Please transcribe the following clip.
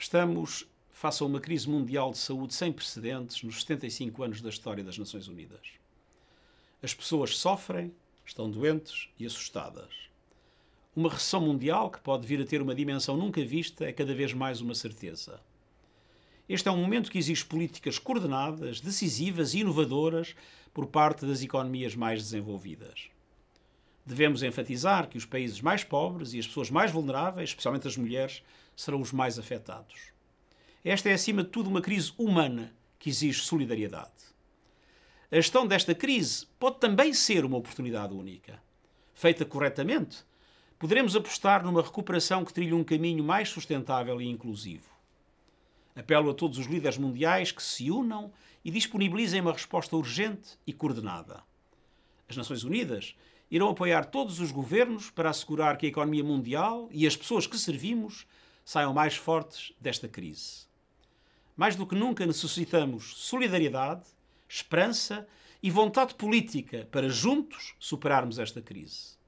Estamos face a uma crise mundial de saúde sem precedentes nos 75 anos da história das Nações Unidas. As pessoas sofrem, estão doentes e assustadas. Uma recessão mundial que pode vir a ter uma dimensão nunca vista é cada vez mais uma certeza. Este é um momento que exige políticas coordenadas, decisivas e inovadoras por parte das economias mais desenvolvidas. Devemos enfatizar que os países mais pobres e as pessoas mais vulneráveis, especialmente as mulheres, serão os mais afetados. Esta é, acima de tudo, uma crise humana que exige solidariedade. A gestão desta crise pode também ser uma oportunidade única. Feita corretamente, poderemos apostar numa recuperação que trilhe um caminho mais sustentável e inclusivo. Apelo a todos os líderes mundiais que se unam e disponibilizem uma resposta urgente e coordenada. As Nações Unidas irão apoiar todos os governos para assegurar que a economia mundial e as pessoas que servimos saiam mais fortes desta crise. Mais do que nunca necessitamos solidariedade, esperança e vontade política para juntos superarmos esta crise.